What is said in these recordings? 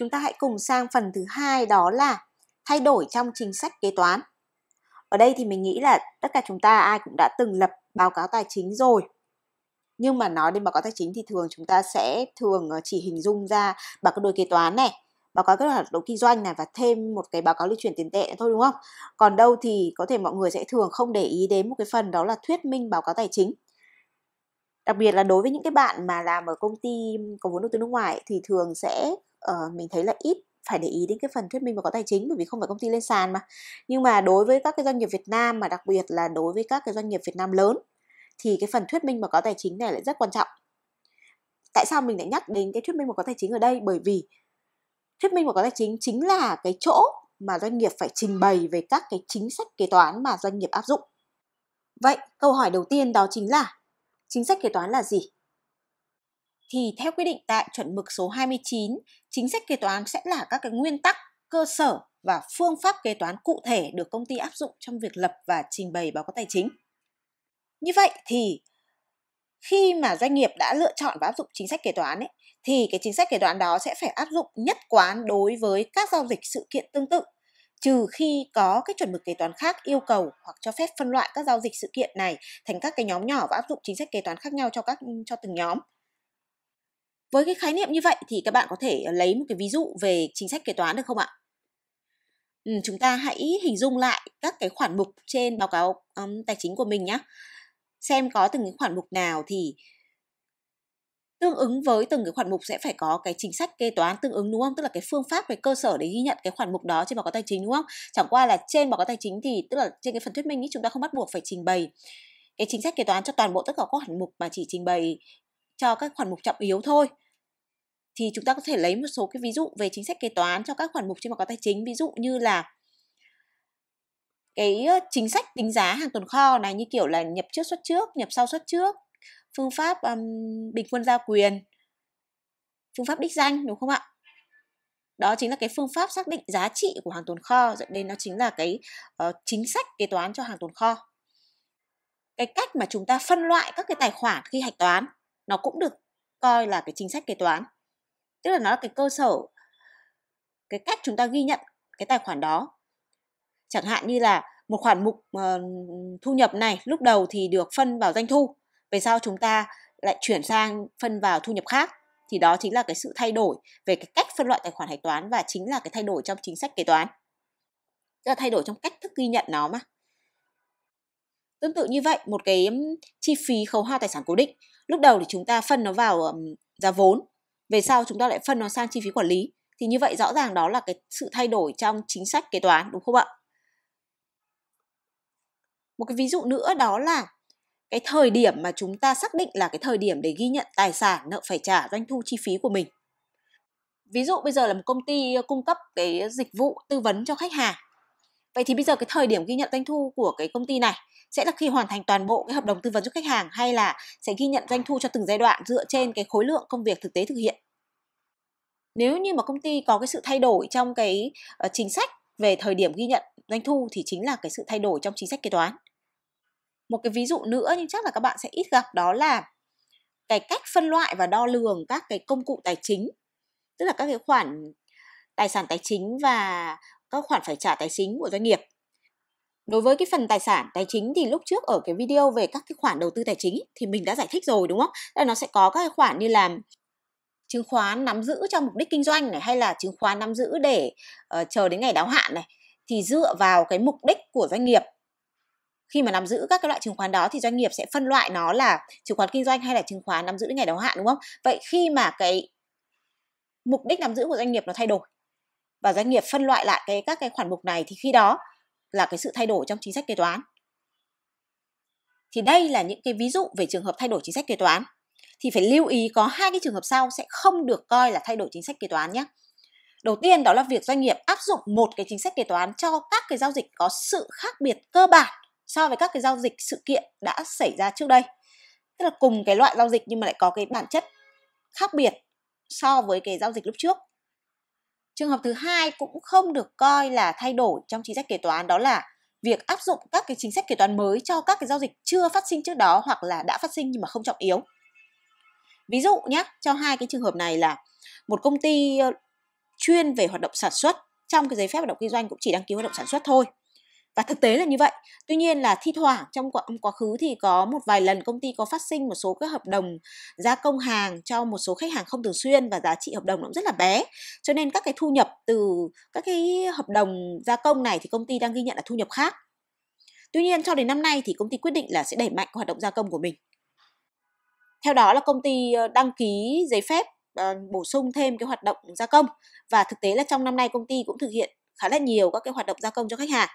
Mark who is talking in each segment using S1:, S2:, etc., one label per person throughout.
S1: Chúng ta hãy cùng sang phần thứ hai đó là thay đổi trong chính sách kế toán. Ở đây thì mình nghĩ là tất cả chúng ta ai cũng đã từng lập báo cáo tài chính rồi. Nhưng mà nói đến báo cáo tài chính thì thường chúng ta sẽ thường ờ, chỉ hình dung ra báo cáo đối kế toán này, báo cáo các hoạt động kinh doanh này và thêm một cái báo cáo lưu chuyển tiền tệ thôi đúng không? Còn đâu thì có thể mọi người sẽ thường không để ý đến một cái phần đó là thuyết minh báo cáo tài chính. Đặc biệt là đối với những cái bạn mà làm ở công ty có vốn đầu tư nước ngoài thì thường sẽ uh, mình thấy là ít phải để ý đến cái phần thuyết minh và có tài chính bởi vì không phải công ty lên sàn mà nhưng mà đối với các cái doanh nghiệp Việt Nam mà đặc biệt là đối với các cái doanh nghiệp Việt Nam lớn thì cái phần thuyết minh và có tài chính này lại rất quan trọng tại sao mình lại nhắc đến cái thuyết minh và có tài chính ở đây bởi vì thuyết minh và có tài chính chính là cái chỗ mà doanh nghiệp phải trình bày về các cái chính sách kế toán mà doanh nghiệp áp dụng vậy câu hỏi đầu tiên đó chính là chính sách kế toán là gì thì theo quy định tại chuẩn mực số 29, chính sách kế toán sẽ là các cái nguyên tắc, cơ sở và phương pháp kế toán cụ thể được công ty áp dụng trong việc lập và trình bày báo cáo tài chính. Như vậy thì khi mà doanh nghiệp đã lựa chọn và áp dụng chính sách kế toán ấy, thì cái chính sách kế toán đó sẽ phải áp dụng nhất quán đối với các giao dịch sự kiện tương tự trừ khi có cái chuẩn mực kế toán khác yêu cầu hoặc cho phép phân loại các giao dịch sự kiện này thành các cái nhóm nhỏ và áp dụng chính sách kế toán khác nhau cho các cho từng nhóm. Với cái khái niệm như vậy thì các bạn có thể lấy một cái ví dụ về chính sách kế toán được không ạ? Ừ, chúng ta hãy hình dung lại các cái khoản mục trên báo cáo um, tài chính của mình nhé. Xem có từng cái khoản mục nào thì tương ứng với từng cái khoản mục sẽ phải có cái chính sách kế toán tương ứng đúng không? Tức là cái phương pháp về cơ sở để ghi nhận cái khoản mục đó trên báo cáo tài chính đúng không? Chẳng qua là trên báo cáo tài chính thì tức là trên cái phần thuyết minh ý chúng ta không bắt buộc phải trình bày cái chính sách kế toán cho toàn bộ tất cả các khoản mục mà chỉ trình bày cho các khoản mục trọng yếu thôi thì chúng ta có thể lấy một số cái ví dụ về chính sách kế toán cho các khoản mục trên báo cáo tài chính ví dụ như là cái chính sách tính giá hàng tồn kho này như kiểu là nhập trước xuất trước nhập sau xuất trước phương pháp um, bình quân giao quyền phương pháp đích danh đúng không ạ đó chính là cái phương pháp xác định giá trị của hàng tồn kho dẫn đến nó chính là cái uh, chính sách kế toán cho hàng tồn kho cái cách mà chúng ta phân loại các cái tài khoản khi hạch toán nó cũng được coi là cái chính sách kế toán tức là nó là cái cơ sở cái cách chúng ta ghi nhận cái tài khoản đó chẳng hạn như là một khoản mục ờ, thu nhập này lúc đầu thì được phân vào doanh thu về sau chúng ta lại chuyển sang phân vào thu nhập khác thì đó chính là cái sự thay đổi về cái cách phân loại tài khoản hạch toán và chính là cái thay đổi trong chính sách kế toán tức là thay đổi trong cách thức ghi nhận nó mà Tương tự như vậy, một cái chi phí khấu hao tài sản cố định, lúc đầu thì chúng ta phân nó vào um, giá vốn, về sau chúng ta lại phân nó sang chi phí quản lý. Thì như vậy rõ ràng đó là cái sự thay đổi trong chính sách kế toán đúng không ạ? Một cái ví dụ nữa đó là cái thời điểm mà chúng ta xác định là cái thời điểm để ghi nhận tài sản nợ phải trả doanh thu chi phí của mình. Ví dụ bây giờ là một công ty cung cấp cái dịch vụ tư vấn cho khách hàng Vậy thì bây giờ cái thời điểm ghi nhận doanh thu của cái công ty này sẽ là khi hoàn thành toàn bộ cái hợp đồng tư vấn giúp khách hàng hay là sẽ ghi nhận doanh thu cho từng giai đoạn dựa trên cái khối lượng công việc thực tế thực hiện. Nếu như mà công ty có cái sự thay đổi trong cái ờ, chính sách về thời điểm ghi nhận doanh thu thì chính là cái sự thay đổi trong chính sách kế toán. Một cái ví dụ nữa nhưng chắc là các bạn sẽ ít gặp đó là cái cách phân loại và đo lường các cái công cụ tài chính tức là các cái khoản tài sản tài chính và các khoản phải trả tài chính của doanh nghiệp. Đối với cái phần tài sản tài chính thì lúc trước ở cái video về các cái khoản đầu tư tài chính thì mình đã giải thích rồi đúng không? Đây nó sẽ có các cái khoản như là chứng khoán nắm giữ cho mục đích kinh doanh này hay là chứng khoán nắm giữ để uh, chờ đến ngày đáo hạn này thì dựa vào cái mục đích của doanh nghiệp khi mà nắm giữ các cái loại chứng khoán đó thì doanh nghiệp sẽ phân loại nó là chứng khoán kinh doanh hay là chứng khoán nắm giữ đến ngày đáo hạn đúng không? Vậy khi mà cái mục đích nắm giữ của doanh nghiệp nó thay đổi và doanh nghiệp phân loại lại cái các cái khoản mục này thì khi đó là cái sự thay đổi trong chính sách kế toán. Thì đây là những cái ví dụ về trường hợp thay đổi chính sách kế toán. Thì phải lưu ý có hai cái trường hợp sau sẽ không được coi là thay đổi chính sách kế toán nhé. Đầu tiên đó là việc doanh nghiệp áp dụng một cái chính sách kế toán cho các cái giao dịch có sự khác biệt cơ bản so với các cái giao dịch sự kiện đã xảy ra trước đây. Tức là cùng cái loại giao dịch nhưng mà lại có cái bản chất khác biệt so với cái giao dịch lúc trước Trường hợp thứ hai cũng không được coi là thay đổi trong chính sách kế toán đó là việc áp dụng các cái chính sách kế toán mới cho các cái giao dịch chưa phát sinh trước đó hoặc là đã phát sinh nhưng mà không trọng yếu. Ví dụ nhé, cho hai cái trường hợp này là một công ty ờ, chuyên về hoạt động sản xuất trong cái giấy phép hoạt động kinh doanh cũng chỉ đăng ký hoạt động sản xuất thôi và thực tế là như vậy tuy nhiên là thi thoảng trong quá, quá khứ thì có một vài lần công ty có phát sinh một số các hợp đồng gia công hàng cho một số khách hàng không thường xuyên và giá trị hợp đồng cũng rất là bé cho nên các cái thu nhập từ các cái hợp đồng gia công này thì công ty đang ghi nhận là thu nhập khác tuy nhiên cho đến năm nay thì công ty quyết định là sẽ đẩy mạnh hoạt động gia công của mình theo đó là công ty ờ, đăng ký giấy phép ờ, bổ sung thêm cái hoạt động gia công và thực tế là trong năm nay công ty cũng thực hiện khá là nhiều các cái hoạt động gia công cho khách hàng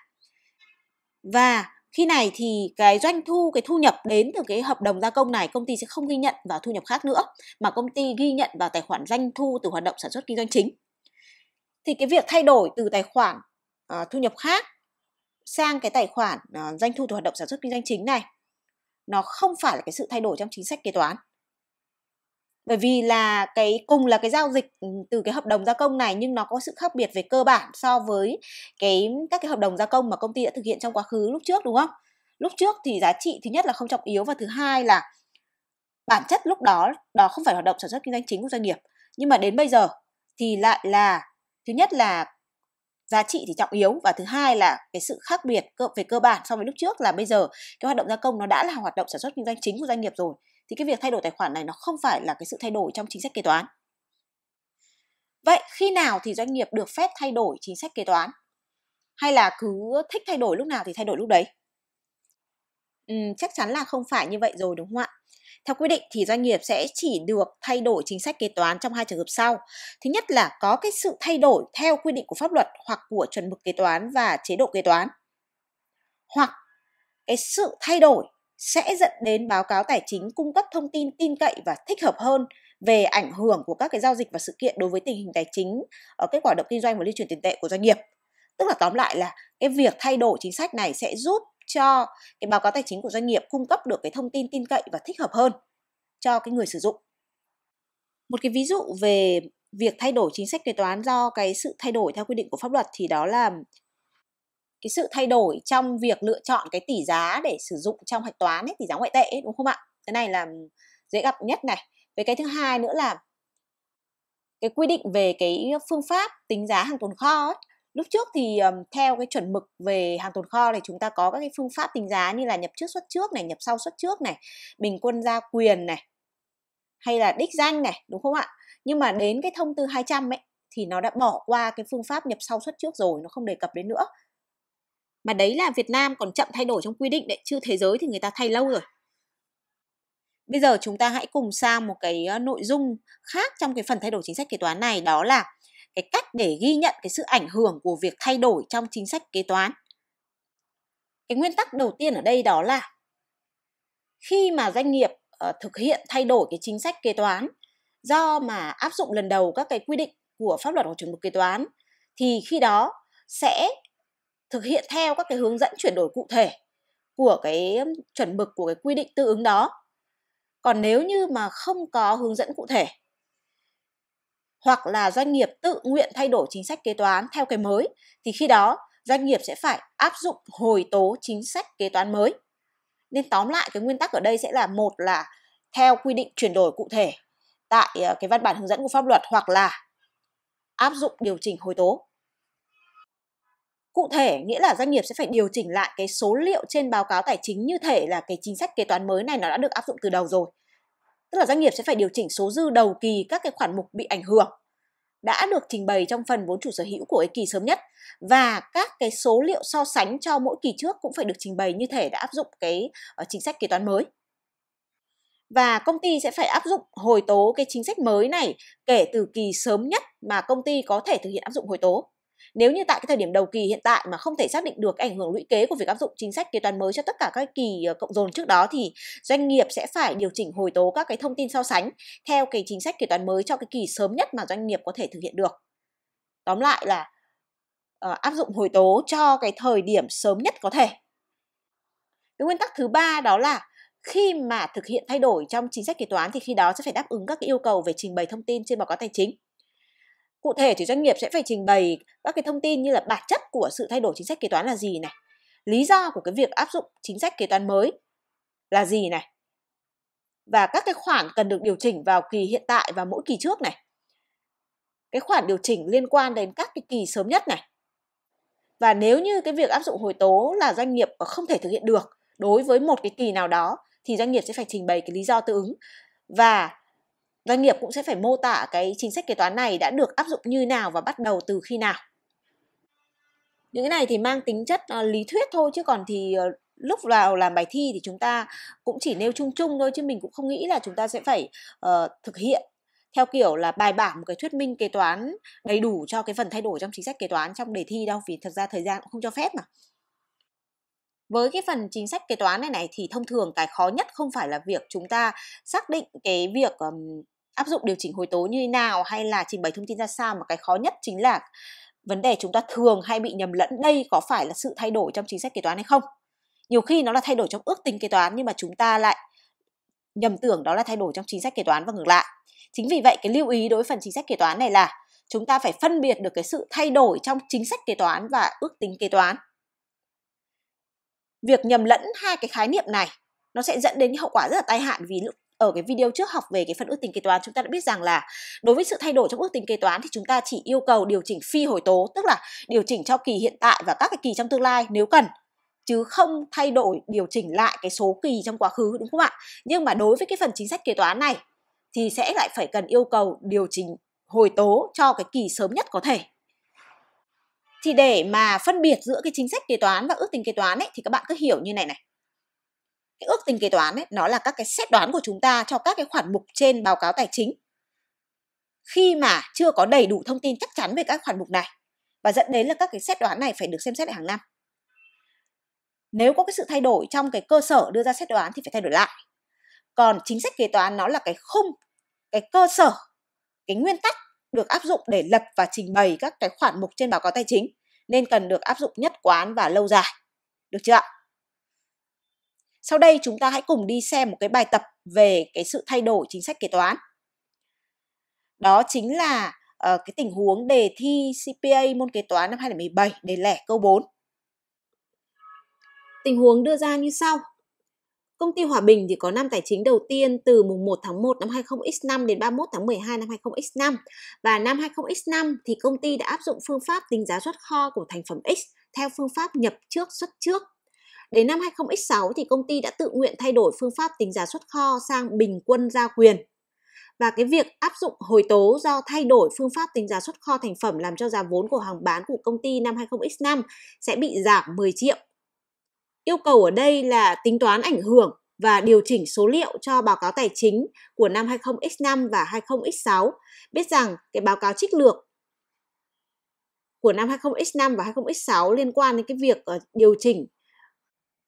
S1: và khi này thì cái doanh thu cái thu nhập đến từ cái hợp đồng gia công này công ty sẽ không ghi nhận vào thu nhập khác nữa mà công ty ghi nhận vào tài khoản doanh thu từ hoạt động sản xuất kinh doanh chính thì cái việc thay đổi từ tài khoản uh, thu nhập khác sang cái tài khoản uh, doanh thu từ hoạt động sản xuất kinh doanh chính này nó không phải là cái sự thay đổi trong chính sách kế toán bởi vì là cái cùng là cái giao dịch ừ, từ cái hợp đồng gia công này nhưng nó có sự khác biệt về cơ bản so với cái các cái hợp đồng gia công mà công ty đã thực hiện trong quá khứ lúc trước đúng không lúc trước thì giá trị thứ nhất là không trọng yếu và thứ hai là bản chất lúc đó đó không phải hoạt động sản xuất kinh doanh chính của doanh nghiệp nhưng mà đến bây giờ thì lại là thứ nhất là giá trị thì trọng yếu và thứ hai là cái sự khác biệt về cơ bản so với lúc trước là bây giờ cái hoạt động gia công nó đã là hoạt động sản xuất kinh doanh chính của doanh nghiệp rồi thì cái việc thay đổi tài khoản này nó không phải là cái sự thay đổi trong chính sách kế toán. Vậy khi nào thì doanh nghiệp được phép thay đổi chính sách kế toán? Hay là cứ thích thay đổi lúc nào thì thay đổi lúc đấy? Ừ, chắc chắn là không phải như vậy rồi đúng không ạ? Theo quy định thì doanh nghiệp sẽ chỉ được thay đổi chính sách kế toán trong hai trường hợp sau. Thứ nhất là có cái sự thay đổi theo quy định của pháp luật hoặc của chuẩn mực kế toán và chế độ kế toán. Hoặc cái sự thay đổi sẽ dẫn đến báo cáo tài chính cung cấp thông tin tin cậy và thích hợp hơn về ảnh hưởng của các cái giao dịch và sự kiện đối với tình hình tài chính, ở kết quả động kinh doanh và lưu chuyển tiền tệ của doanh nghiệp. Tức là tóm lại là cái việc thay đổi chính sách này sẽ giúp cho cái báo cáo tài chính của doanh nghiệp cung cấp được cái thông tin tin cậy và thích hợp hơn cho cái người sử dụng. Một cái ví dụ về việc thay đổi chính sách kế toán do cái sự thay đổi theo quy định của pháp luật thì đó là cái sự thay đổi trong việc lựa chọn cái tỷ giá để sử dụng trong hạch toán ấy, tỷ giá ngoại tệ ấy, đúng không ạ cái này là dễ gặp nhất này với cái thứ hai nữa là cái quy định về cái phương pháp tính giá hàng tồn kho ấy. lúc trước thì um, theo cái chuẩn mực về hàng tồn kho thì chúng ta có các cái phương pháp tính giá như là nhập trước xuất trước này nhập sau xuất trước này bình quân gia quyền này hay là đích danh này đúng không ạ nhưng mà đến cái thông tư 200 ấy thì nó đã bỏ qua cái phương pháp nhập sau xuất trước rồi nó không đề cập đến nữa mà đấy là Việt Nam còn chậm thay đổi trong quy định đấy chứ thế giới thì người ta thay lâu rồi bây giờ chúng ta hãy cùng sang một cái ờ, nội dung khác trong cái phần thay đổi chính sách kế toán này đó là cái cách để ghi nhận cái sự ảnh hưởng của việc thay đổi trong chính sách kế toán cái nguyên tắc đầu tiên ở đây đó là khi mà doanh nghiệp uh, thực hiện thay đổi cái chính sách kế toán do mà áp dụng lần đầu các cái quy định của pháp luật của chuẩn mực kế toán thì khi đó sẽ thực hiện theo các cái hướng dẫn chuyển đổi cụ thể của cái chuẩn mực của cái quy định tương ứng đó còn nếu như mà không có hướng dẫn cụ thể hoặc là doanh nghiệp tự nguyện thay đổi chính sách kế toán theo cái mới thì khi đó doanh nghiệp sẽ phải áp dụng hồi tố chính sách kế toán mới. Nên tóm lại cái nguyên tắc ở đây sẽ là một là theo quy định chuyển đổi cụ thể tại ờ, cái văn bản hướng dẫn của pháp luật hoặc là áp dụng điều chỉnh hồi tố Cụ thể nghĩa là doanh nghiệp sẽ phải điều chỉnh lại cái số liệu trên báo cáo tài chính như thể là cái chính sách kế toán mới này nó đã được áp dụng từ đầu rồi. Tức là doanh nghiệp sẽ phải điều chỉnh số dư đầu kỳ các cái khoản mục bị ảnh hưởng đã được trình bày trong phần vốn chủ sở hữu của cái kỳ sớm nhất và các cái số liệu so sánh cho mỗi kỳ trước cũng phải được trình bày như thể đã áp dụng cái ờ, chính sách kế toán mới. Và công ty sẽ phải áp dụng hồi tố cái chính sách mới này kể từ kỳ sớm nhất mà công ty có thể thực hiện áp dụng hồi tố. Nếu như tại cái thời điểm đầu kỳ hiện tại mà không thể xác định được ảnh hưởng lũy kế của việc áp dụng chính sách kế toán mới cho tất cả các kỳ ờ, cộng dồn trước đó thì doanh nghiệp sẽ phải điều chỉnh hồi tố các cái thông tin so sánh theo cái chính sách kế toán mới cho cái kỳ sớm nhất mà doanh nghiệp có thể thực hiện được. Tóm lại là ờ, áp dụng hồi tố cho cái thời điểm sớm nhất có thể. Cái nguyên tắc thứ ba đó là khi mà thực hiện thay đổi trong chính sách kế toán thì khi đó sẽ phải đáp ứng các cái yêu cầu về trình bày thông tin trên báo cáo tài chính Cụ thể thì doanh nghiệp sẽ phải trình bày các cái thông tin như là bản chất của sự thay đổi chính sách kế toán là gì này, lý do của cái việc áp dụng chính sách kế toán mới là gì này. Và các cái khoản cần được điều chỉnh vào kỳ hiện tại và mỗi kỳ trước này. Cái khoản điều chỉnh liên quan đến các cái kỳ sớm nhất này. Và nếu như cái việc áp dụng hồi tố là doanh nghiệp không thể thực hiện được đối với một cái kỳ nào đó thì doanh nghiệp sẽ phải trình bày cái lý do tương ứng và doanh nghiệp cũng sẽ phải mô tả cái chính sách kế toán này đã được áp dụng như nào và bắt đầu từ khi nào những cái này thì mang tính chất uh, lý thuyết thôi chứ còn thì uh, lúc vào làm bài thi thì chúng ta cũng chỉ nêu chung chung thôi chứ mình cũng không nghĩ là chúng ta sẽ phải uh, thực hiện theo kiểu là bài bản một cái thuyết minh kế toán đầy đủ cho cái phần thay đổi trong chính sách kế toán trong đề thi đâu vì thật ra thời gian cũng không cho phép mà với cái phần chính sách kế toán này này thì thông thường cái khó nhất không phải là việc chúng ta xác định cái việc um, áp dụng điều chỉnh hồi tố như thế nào hay là trình bày thông tin ra sao mà cái khó nhất chính là vấn đề chúng ta thường hay bị nhầm lẫn đây có phải là sự thay đổi trong chính sách kế toán hay không nhiều khi nó là thay đổi trong ước tính kế toán nhưng mà chúng ta lại nhầm tưởng đó là thay đổi trong chính sách kế toán và ngược lại chính vì vậy cái lưu ý đối với phần chính sách kế toán này là chúng ta phải phân biệt được cái sự thay đổi trong chính sách kế toán và ước tính kế toán việc nhầm lẫn hai cái khái niệm này nó sẽ dẫn đến những hậu quả rất là tai hại vì lúc ở cái video trước học về cái phần ước tính kế toán chúng ta đã biết rằng là đối với sự thay đổi trong ước tính kế toán thì chúng ta chỉ yêu cầu điều chỉnh phi hồi tố tức là điều chỉnh cho kỳ hiện tại và các cái kỳ trong tương lai nếu cần chứ không thay đổi điều chỉnh lại cái số kỳ trong quá khứ đúng không ạ? Nhưng mà đối với cái phần chính sách kế toán này thì sẽ lại phải cần yêu cầu điều chỉnh hồi tố cho cái kỳ sớm nhất có thể. Thì để mà phân biệt giữa cái chính sách kế toán và ước tính kế toán ấy thì các bạn cứ hiểu như này này cái ước tính kế toán ấy, nó là các cái xét đoán của chúng ta cho các cái khoản mục trên báo cáo tài chính khi mà chưa có đầy đủ thông tin chắc chắn về các khoản mục này và dẫn đến là các cái xét đoán này phải được xem xét lại hàng năm nếu có cái sự thay đổi trong cái cơ sở đưa ra xét đoán thì phải thay đổi lại còn chính sách kế toán nó là cái khung cái cơ sở cái nguyên tắc được áp dụng để lập và trình bày các cái khoản mục trên báo cáo tài chính nên cần được áp dụng nhất quán và lâu dài được chưa ạ sau đây chúng ta hãy cùng đi xem một cái bài tập về cái sự thay đổi chính sách kế toán. Đó chính là uh, cái tình huống đề thi CPA môn kế toán năm 2017 đề lẻ câu 4. Tình huống đưa ra như sau. Công ty Hòa Bình thì có năm tài chính đầu tiên từ mùng 1 tháng 1 năm 2000X5 đến 31 tháng 12 năm 2000X5 và năm 2000X5 thì công ty đã áp dụng phương pháp tính giá xuất kho của thành phẩm X theo phương pháp nhập trước xuất trước Đến năm x 2006 thì công ty đã tự nguyện thay đổi phương pháp tính giá xuất kho sang bình quân giao quyền. Và cái việc áp dụng hồi tố do thay đổi phương pháp tính giá xuất kho thành phẩm làm cho giá vốn của hàng bán của công ty năm 2000X5 sẽ bị giảm 10 triệu. Yêu cầu ở đây là tính toán ảnh hưởng và điều chỉnh số liệu cho báo cáo tài chính của năm 2000X5 và 2000X6. Biết rằng cái báo cáo trích lược của năm 2000X5 và 2000X6 liên quan đến cái việc ờ, điều chỉnh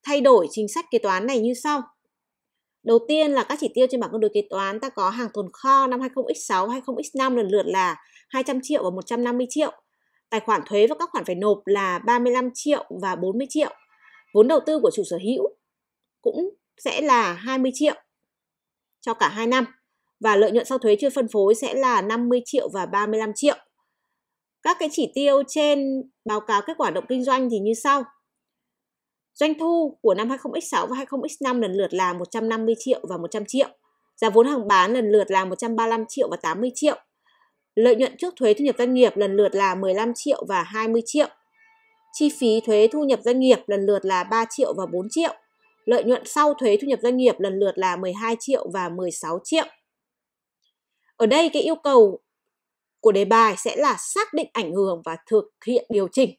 S1: thay đổi chính sách kế toán này như sau. Đầu tiên là các chỉ tiêu trên bảng cân đối kế toán ta có hàng tồn kho năm 20x6, 20x5 lần lượt là 200 triệu và 150 triệu. Tài khoản thuế và các khoản phải nộp là 35 triệu và 40 triệu. Vốn đầu tư của chủ sở hữu cũng sẽ là 20 triệu cho cả 2 năm và lợi nhuận sau thuế chưa phân phối sẽ là 50 triệu và 35 triệu. Các cái chỉ tiêu trên báo cáo kết quả động kinh doanh thì như sau. Doanh thu của năm 20X6 và 20X5 lần lượt là 150 triệu và 100 triệu. Giá vốn hàng bán lần lượt là 135 triệu và 80 triệu. Lợi nhuận trước thuế thu nhập doanh nghiệp lần lượt là 15 triệu và 20 triệu. Chi phí thuế thu nhập doanh nghiệp lần lượt là 3 triệu và 4 triệu. Lợi nhuận sau thuế thu nhập doanh nghiệp lần lượt là 12 triệu và 16 triệu. Ở đây cái yêu cầu của đề bài sẽ là xác định ảnh hưởng và thực hiện điều chỉnh.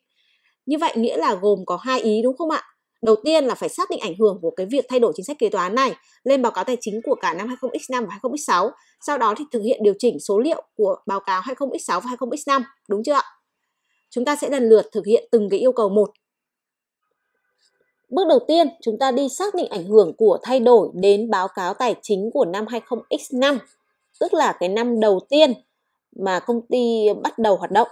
S1: Như vậy nghĩa là gồm có hai ý đúng không ạ? Đầu tiên là phải xác định ảnh hưởng của cái việc thay đổi chính sách kế toán này lên báo cáo tài chính của cả năm 20x5 và 20x6, sau đó thì thực hiện điều chỉnh số liệu của báo cáo 20x6 và 20x5, đúng chưa ạ? Chúng ta sẽ lần lượt thực hiện từng cái yêu cầu một. Bước đầu tiên, chúng ta đi xác định ảnh hưởng của thay đổi đến báo cáo tài chính của năm 20x5, tức là cái năm đầu tiên mà công ty bắt đầu hoạt động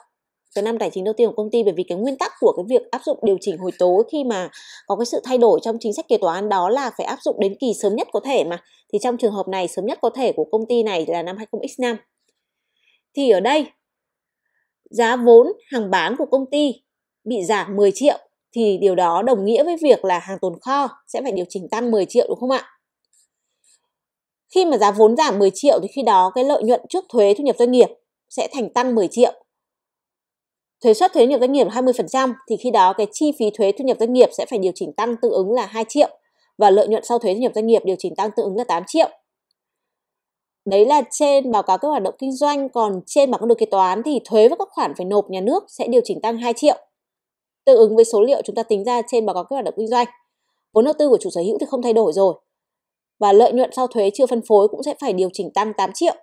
S1: cái năm tài chính đầu tiên của công ty bởi vì cái nguyên tắc của cái việc áp dụng điều chỉnh hồi tố khi mà có cái sự thay đổi trong chính sách kế toán đó là phải áp dụng đến kỳ sớm nhất có thể mà thì trong trường hợp này sớm nhất có thể của công ty này là năm 20x5 thì ở đây giá vốn hàng bán của công ty bị giảm 10 triệu thì điều đó đồng nghĩa với việc là hàng tồn kho sẽ phải điều chỉnh tăng 10 triệu đúng không ạ? Khi mà giá vốn giảm 10 triệu thì khi đó cái lợi nhuận trước thuế thu nhập doanh nghiệp sẽ thành tăng 10 triệu thuế suất thuế nhập doanh nghiệp 20% thì khi đó cái chi phí thuế thu nhập doanh nghiệp sẽ phải điều chỉnh tăng tương ứng là 2 triệu và lợi nhuận sau thuế thu nhập doanh nghiệp điều chỉnh tăng tương ứng là 8 triệu. Đấy là trên báo cáo các hoạt động kinh doanh, còn trên báo cáo được kế toán thì thuế và các khoản phải nộp nhà nước sẽ điều chỉnh tăng 2 triệu. Tương ứng với số liệu chúng ta tính ra trên báo cáo các hoạt động kinh doanh. Vốn đầu tư của chủ sở hữu thì không thay đổi rồi. Và lợi nhuận sau thuế chưa phân phối cũng sẽ phải điều chỉnh tăng 8 triệu.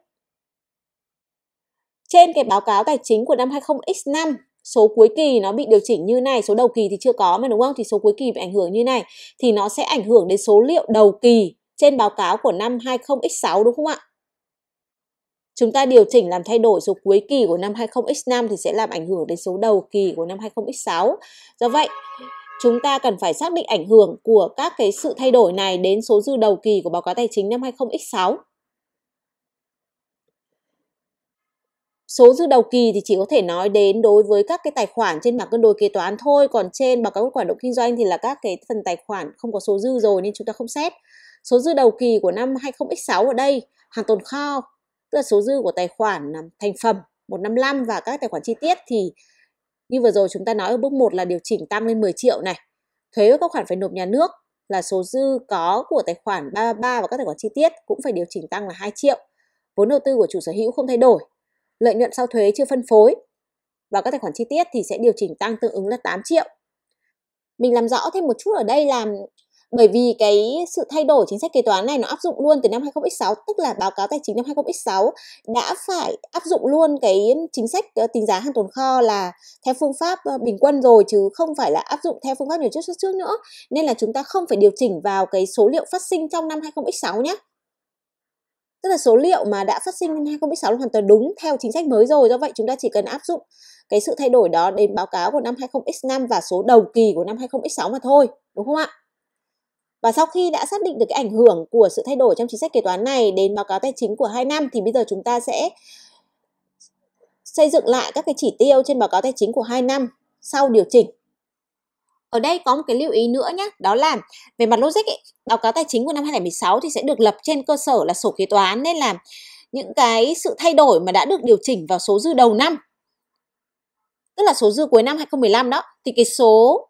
S1: Trên cái báo cáo tài chính của năm 20 x 5 số cuối kỳ nó bị điều chỉnh như này số đầu kỳ thì chưa có mà đúng không thì số cuối kỳ bị ảnh hưởng như này thì nó sẽ ảnh hưởng đến số liệu đầu kỳ trên báo cáo của năm 20X6 đúng không ạ chúng ta điều chỉnh làm thay đổi số cuối kỳ của năm 20X5 thì sẽ làm ảnh hưởng đến số đầu kỳ của năm 20X6 do vậy chúng ta cần phải xác định ảnh hưởng của các cái sự thay đổi này đến số dư đầu kỳ của báo cáo tài chính năm 20X6 số dư đầu kỳ thì chỉ có thể nói đến đối với các cái tài khoản trên bảng cân đối kế toán thôi còn trên bảng các hoạt động kinh doanh thì là các cái phần tài khoản không có số dư rồi nên chúng ta không xét số dư đầu kỳ của năm 20x6 ở đây hàng tồn kho tức là số dư của tài khoản à, thành phẩm 155 và các tài khoản chi tiết thì như vừa rồi chúng ta nói ở bước 1 là điều chỉnh tăng lên 10 triệu này thuế các khoản phải nộp nhà nước là số dư có của tài khoản 333 và các tài khoản chi tiết cũng phải điều chỉnh tăng là 2 triệu vốn đầu tư của chủ sở hữu không thay đổi lợi nhuận sau thuế chưa phân phối. Và các tài khoản chi tiết thì sẽ điều chỉnh tăng tương ứng là 8 triệu. Mình làm rõ thêm một chút ở đây là bởi vì cái sự thay đổi chính sách kế toán này nó áp dụng luôn từ năm 2006 tức là báo cáo tài chính năm 2006 đã phải áp dụng luôn cái chính sách ờ, tính giá hàng tồn kho là theo phương pháp ờ, bình quân rồi chứ không phải là áp dụng theo phương pháp điều tiết xuất trước nữa nên là chúng ta không phải điều chỉnh vào cái số liệu phát sinh trong năm 2006 nhé tức là số liệu mà đã phát sinh năm 2016 là hoàn toàn đúng theo chính sách mới rồi do vậy chúng ta chỉ cần áp dụng cái sự thay đổi đó đến báo cáo của năm 20x5 và số đầu kỳ của năm 20x6 mà thôi đúng không ạ và sau khi đã xác định được cái ảnh hưởng của sự thay đổi trong chính sách kế toán này đến báo cáo tài chính của 2 năm thì bây giờ chúng ta sẽ xây dựng lại các cái chỉ tiêu trên báo cáo tài chính của 2 năm sau điều chỉnh ở đây có một cái lưu ý nữa nhé, đó là về mặt logic ấy, báo cáo tài chính của năm 2016 thì sẽ được lập trên cơ sở là sổ kế toán nên là những cái sự thay đổi mà đã được điều chỉnh vào số dư đầu năm tức là số dư cuối năm 2015 đó thì cái số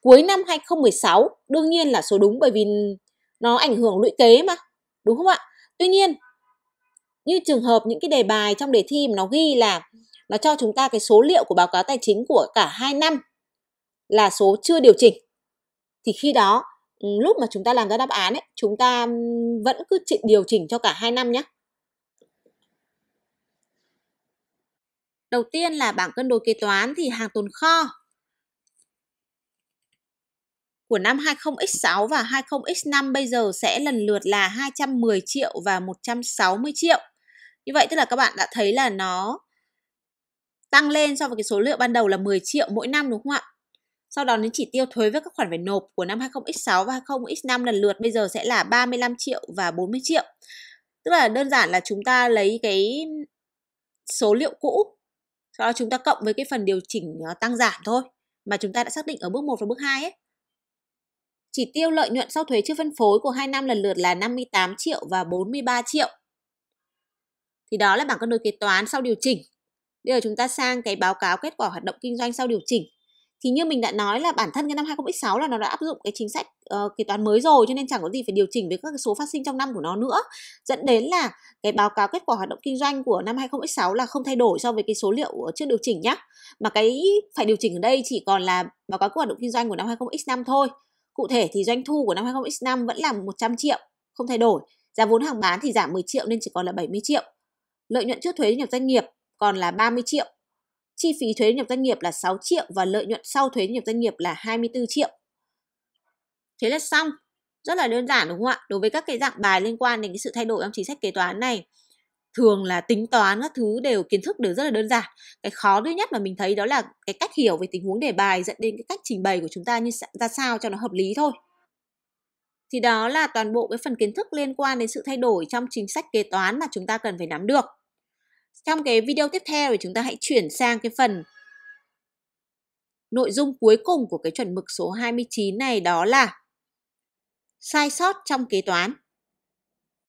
S1: cuối năm 2016 đương nhiên là số đúng bởi vì nó ảnh hưởng lũy kế mà đúng không ạ tuy nhiên như trường hợp những cái đề bài trong đề thi mà nó ghi là nó cho chúng ta cái số liệu của báo cáo tài chính của cả hai năm là số chưa điều chỉnh thì khi đó ừ, lúc mà chúng ta làm ra đáp án ấy, chúng ta ừ, vẫn cứ điều chỉnh cho cả hai năm nhé. Đầu tiên là bảng cân đối kế toán thì hàng tồn kho của năm 20x6 và 20x5 bây giờ sẽ lần lượt là 210 triệu và 160 triệu. Như vậy tức là các bạn đã thấy là nó tăng lên so với cái số liệu ban đầu là 10 triệu mỗi năm đúng không ạ? Sau đó đến chỉ tiêu thuế với các khoản phải nộp của năm 20x6 và 20x5 lần lượt bây giờ sẽ là 35 triệu và 40 triệu. Tức là đơn giản là chúng ta lấy cái số liệu cũ, sau đó chúng ta cộng với cái phần điều chỉnh ờ, tăng giảm thôi mà chúng ta đã xác định ở bước 1 và bước 2 ấy. Chỉ tiêu lợi nhuận sau thuế chưa phân phối của hai năm lần lượt là 58 triệu và 43 triệu. Thì đó là bảng cân đối kế toán sau điều chỉnh. Bây giờ chúng ta sang cái báo cáo kết quả hoạt động kinh doanh sau điều chỉnh thì như mình đã nói là bản thân cái năm 2006 là nó đã áp dụng cái chính sách uh, kế toán mới rồi cho nên chẳng có gì phải điều chỉnh với các cái số phát sinh trong năm của nó nữa dẫn đến là cái báo cáo kết quả hoạt động kinh doanh của năm 2006 là không thay đổi so với cái số liệu chưa điều chỉnh nhá mà cái phải điều chỉnh ở đây chỉ còn là báo cáo kết quả hoạt động kinh doanh của năm 2005 thôi cụ thể thì doanh thu của năm 2005 vẫn là 100 triệu không thay đổi giá vốn hàng bán thì giảm 10 triệu nên chỉ còn là 70 triệu lợi nhuận trước thuế nhập doanh nghiệp còn là 30 triệu chi phí thuế nhập doanh nghiệp là 6 triệu và lợi nhuận sau thuế nhập doanh nghiệp là 24 triệu. Thế là xong. Rất là đơn giản đúng không ạ? Đối với các cái dạng bài liên quan đến cái sự thay đổi trong chính sách kế toán này, thường là tính toán các thứ đều kiến thức đều rất là đơn giản. Cái khó duy nhất mà mình thấy đó là cái cách hiểu về tình huống đề bài dẫn đến cái cách trình bày của chúng ta như ra sao cho nó hợp lý thôi. Thì đó là toàn bộ cái phần kiến thức liên quan đến sự thay đổi trong chính sách kế toán mà chúng ta cần phải nắm được. Trong cái video tiếp theo thì chúng ta hãy chuyển sang cái phần nội dung cuối cùng của cái chuẩn mực số 29 này đó là sai sót trong kế toán.